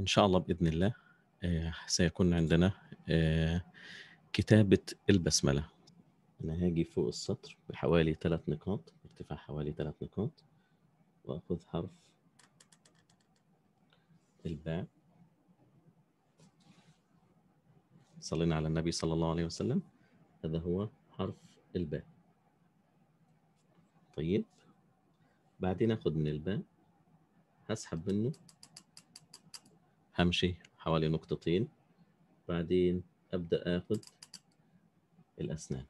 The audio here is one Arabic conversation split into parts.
إن شاء الله بإذن الله آه، سيكون عندنا آه، كتابة البسملة أنا هاجي فوق السطر بحوالي ثلاث نقاط ارتفاع حوالي ثلاث نقاط وأخذ حرف الباء صلينا على النبي صلى الله عليه وسلم هذا هو حرف الباء طيب بعدين اخذ من الباء هسحب منه همشي حوالي نقطتين بعدين ابدا اخذ الاسنان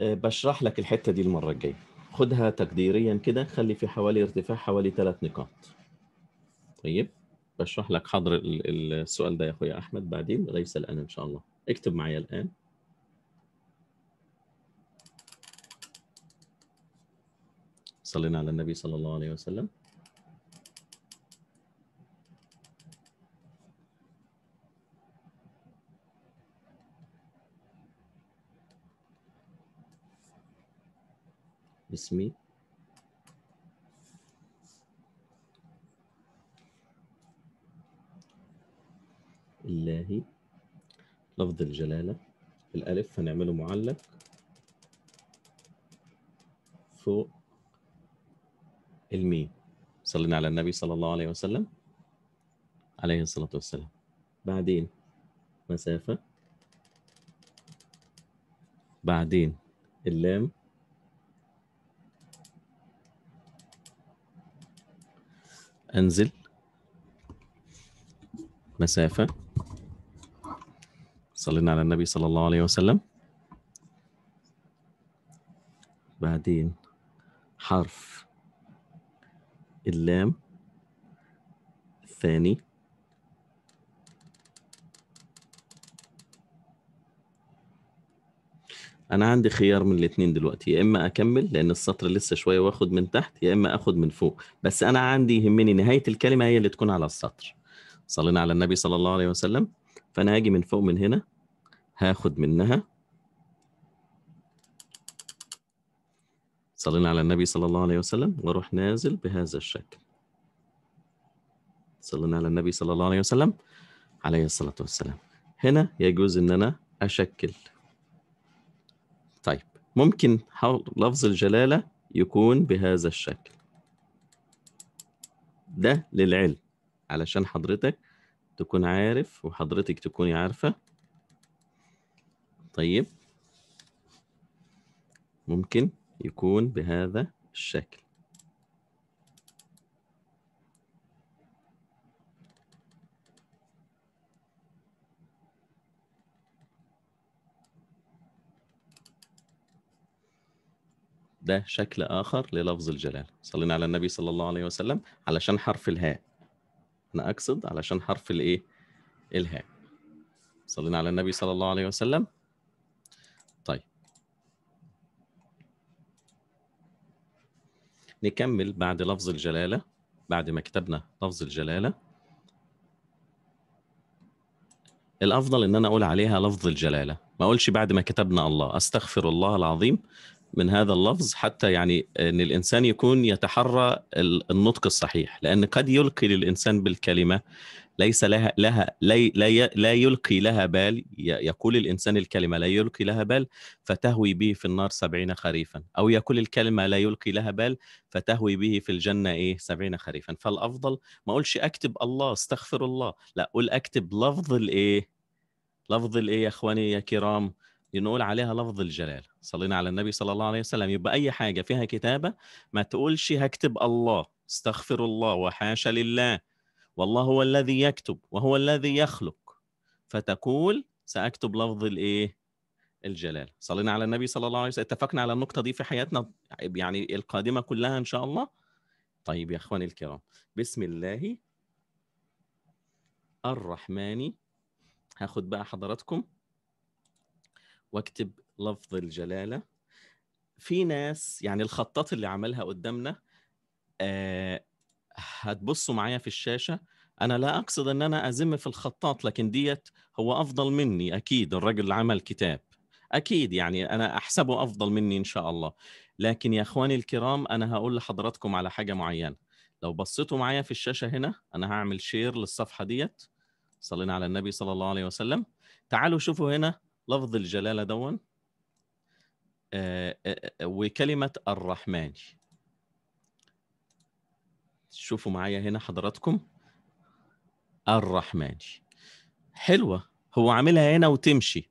أه، بشرح لك الحته دي المره الجايه خدها تقديريا كده خلي في حوالي ارتفاع حوالي ثلاث نقاط طيب بشرح لك حضر السؤال ده يا اخويا احمد بعدين ليس الان ان شاء الله اكتب معايا الان صلينا على النبي صلى الله عليه وسلم اسمي الله لفظ الجلالة الألف هنعمله معلق فوق الميم صلينا على النبي صلى الله عليه وسلم عليه الصلاة والسلام بعدين مسافة بعدين اللام انزل مسافه صلينا على النبي صلى الله عليه وسلم بعدين حرف اللام الثاني انا عندي خيار من الاثنين دلوقتي يا اما اكمل لان السطر لسه شويه واخد من تحت يا اما اخد من فوق بس انا عندي يهمني نهايه الكلمه هي اللي تكون على السطر صلينا على النبي صلى الله عليه وسلم فانا هاجي من فوق من هنا هاخد منها صلينا على النبي صلى الله عليه وسلم واروح نازل بهذا الشكل صلينا على النبي صلى الله عليه وسلم عليه الصلاه والسلام هنا يجوز ان انا اشكل طيب ممكن لفظ الجلالة يكون بهذا الشكل ده للعلم علشان حضرتك تكون عارف وحضرتك تكوني عارفة طيب ممكن يكون بهذا الشكل ده شكل آخر للفظ الجلالة صلينا على النبي صلى الله عليه وسلم علشان حرف الهاء أنا أقصد علشان حرف الإيه؟ الهاء صلينا على النبي صلى الله عليه وسلم طيب نكمل بعد لفظ الجلالة بعد ما كتبنا لفظ الجلالة الافضل ان انا اقول عليها لفظ الجلاله ما اقولش بعد ما كتبنا الله استغفر الله العظيم من هذا اللفظ حتى يعني ان الانسان يكون يتحرى النطق الصحيح لان قد يلقي للانسان بالكلمه ليس لها لها لا لا يلقي لها بال يقول الانسان الكلمه لا يلقي لها بال فتهوي به في النار سبعين خريفا او يقول الكلمه لا يلقي لها بال فتهوي به في الجنه ايه سبعين خريفا فالافضل ما اقولش اكتب الله استغفر الله لا اقول اكتب لفظ الايه لفظ الايه يا اخواني يا كرام نقول عليها لفظ الجلال صلينا على النبي صلى الله عليه وسلم يبقى اي حاجه فيها كتابه ما تقولش هكتب الله استغفر الله وحاشا لله والله هو الذي يكتب وهو الذي يخلق فتقول ساكتب لفظ الايه الجلال صلينا على النبي صلى الله عليه وسلم اتفقنا على النقطه دي في حياتنا يعني القادمه كلها ان شاء الله طيب يا اخواني الكرام بسم الله الرحمن هاخد بقى حضراتكم واكتب لفظ الجلاله في ناس يعني الخطاط اللي عملها قدامنا آه هتبصوا معايا في الشاشه انا لا اقصد ان انا ازم في الخطاط لكن ديت هو افضل مني اكيد الراجل اللي عمل كتاب اكيد يعني انا احسبه افضل مني ان شاء الله لكن يا اخواني الكرام انا هقول لحضراتكم على حاجه معينه لو بصيتوا معايا في الشاشه هنا انا هعمل شير للصفحه ديت صلينا على النبي صلى الله عليه وسلم تعالوا شوفوا هنا لفظ الجلاله دون آه، آه، آه، وكلمه الرحمن شوفوا معايا هنا حضراتكم الرحمن حلوه هو عاملها هنا وتمشي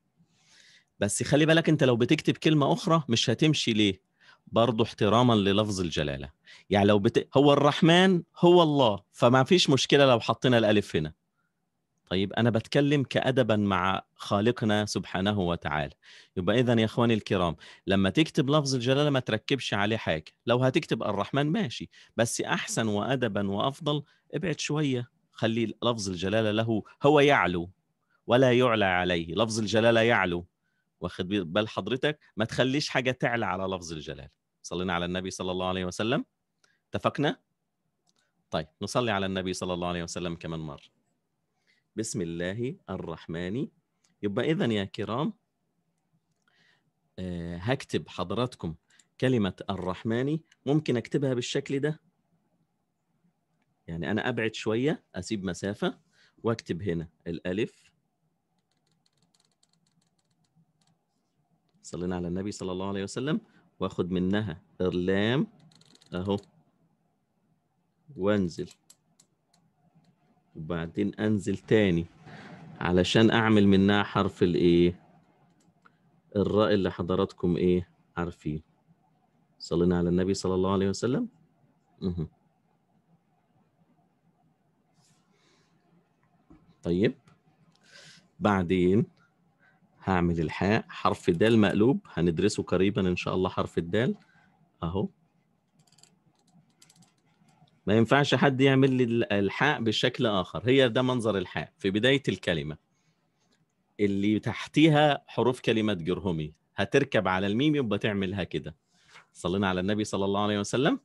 بس خلي بالك انت لو بتكتب كلمه اخرى مش هتمشي ليه برضه احتراما للفظ الجلاله يعني لو بت... هو الرحمن هو الله فما فيش مشكله لو حطينا الالف هنا طيب أنا بتكلم كأدبا مع خالقنا سبحانه وتعالى يبقى إذا يا إخواني الكرام لما تكتب لفظ الجلالة ما تركبش عليه حاجة لو هتكتب الرحمن ماشي بس أحسن وأدبا وأفضل ابعد شوية خلي لفظ الجلالة له هو يعلو ولا يعلى عليه لفظ الجلالة يعلو واخد بال حضرتك ما تخليش حاجة تعلى على لفظ الجلالة صلينا على النبي صلى الله عليه وسلم اتفقنا؟ طيب نصلي على النبي صلى الله عليه وسلم كمان مرة بسم الله الرحمن يبقى إذا يا كرام آه، هكتب حضراتكم كلمة الرحمن ممكن أكتبها بالشكل ده يعني أنا أبعد شوية أسيب مسافة وأكتب هنا الألف صلينا على النبي صلى الله عليه وسلم وأخد منها اللام أهو وأنزل وبعدين انزل تاني علشان اعمل منها حرف الايه الراء اللي حضراتكم ايه عارفين صلينا على النبي صلى الله عليه وسلم مه. طيب بعدين هعمل الحاء حرف دال مقلوب هندرسه قريبا ان شاء الله حرف الدال اهو ما ينفعش حد يعمل لي الحاء بشكل اخر هي ده منظر الحاء في بدايه الكلمه اللي تحتيها حروف كلمه جرهمي هتركب على الميم يبقى تعملها كده صلينا على النبي صلى الله عليه وسلم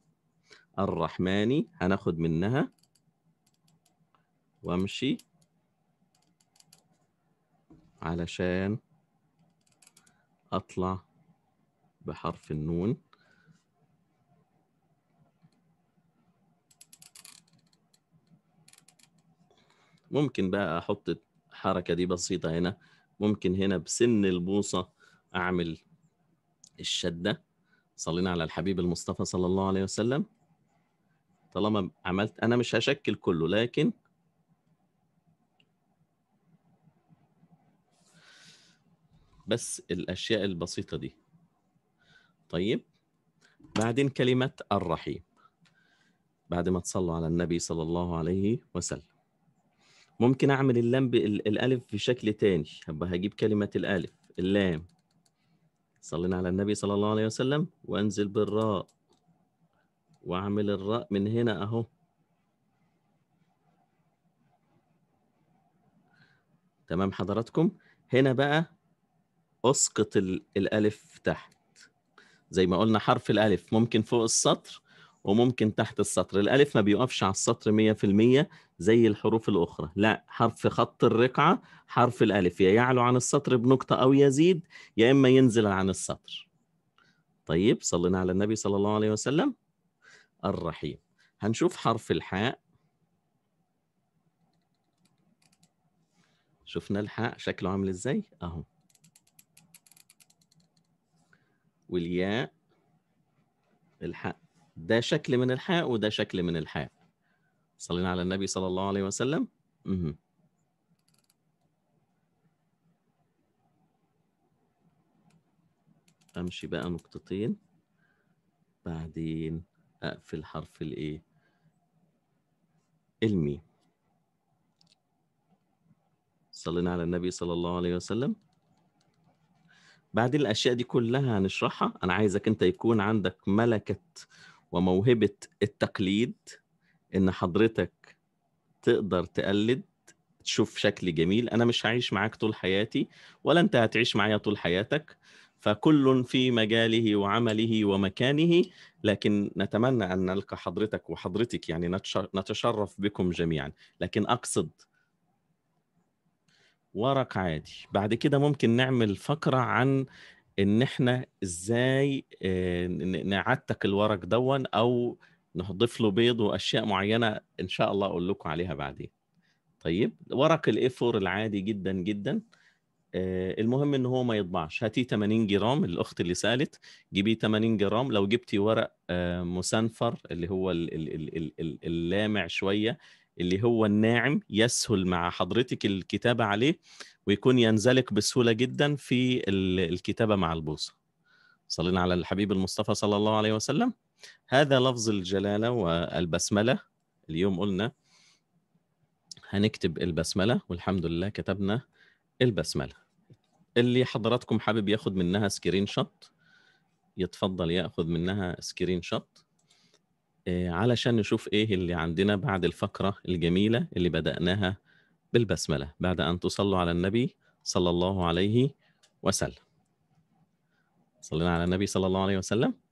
الرحماني هناخد منها وامشي علشان اطلع بحرف النون ممكن بقى احط الحركه دي بسيطه هنا ممكن هنا بسن البوصه اعمل الشده صلينا على الحبيب المصطفى صلى الله عليه وسلم طالما عملت انا مش هشكل كله لكن بس الاشياء البسيطه دي طيب بعدين كلمه الرحيم بعد ما تصلوا على النبي صلى الله عليه وسلم ممكن اعمل اللام الالف بشكل تاني هبقى هجيب كلمه الالف اللام صلينا على النبي صلى الله عليه وسلم وانزل بالراء واعمل الراء من هنا اهو تمام حضراتكم هنا بقى اسقط الالف تحت زي ما قلنا حرف الالف ممكن فوق السطر وممكن تحت السطر الألف ما بيقفش على السطر 100% زي الحروف الأخرى لا حرف خط الرقعة حرف الألف يا يعلو عن السطر بنقطة أو يزيد يا إما ينزل عن السطر طيب صلينا على النبي صلى الله عليه وسلم الرحيم هنشوف حرف الحاء شفنا الحاء شكله عامل ازاي اهو والياء الحق ده شكل من الحاء وده شكل من الحاء صلينا على النبي صلى الله عليه وسلم مه. امشي بقى نقطتين بعدين اقفل حرف الايه الميم صلينا على النبي صلى الله عليه وسلم بعد الاشياء دي كلها هنشرحها انا عايزك انت يكون عندك ملكه وموهبه التقليد ان حضرتك تقدر تقلد تشوف شكل جميل انا مش هعيش معاك طول حياتي ولا انت هتعيش معايا طول حياتك فكل في مجاله وعمله ومكانه لكن نتمنى ان نلقى حضرتك وحضرتك يعني نتشرف بكم جميعا لكن اقصد ورق عادي بعد كده ممكن نعمل فقره عن ان احنا ازاي آه، نعتك الورق دون او نضيف له بيض واشياء معينه ان شاء الله اقول لكم عليها بعدين طيب ورق الاي 4 العادي جدا جدا آه، المهم ان هو ما يطبعش هاتي 80 جرام الاخت اللي سالت جيبي 80 جرام لو جبتي ورق آه، مسنفر اللي هو اللامع شويه اللي هو الناعم يسهل مع حضرتك الكتابة عليه ويكون ينزلق بسهولة جدا في الكتابة مع البوصة صلينا على الحبيب المصطفى صلى الله عليه وسلم هذا لفظ الجلالة والبسملة اليوم قلنا هنكتب البسملة والحمد لله كتبنا البسملة اللي حضراتكم حابب ياخد منها سكرين شوت يتفضل ياخد منها سكرين شوت آه، علشان نشوف ايه اللي عندنا بعد الفقره الجميله اللي بداناها بالبسمله بعد ان تصلوا على النبي صلى الله عليه وسلم صلينا على النبي صلى الله عليه وسلم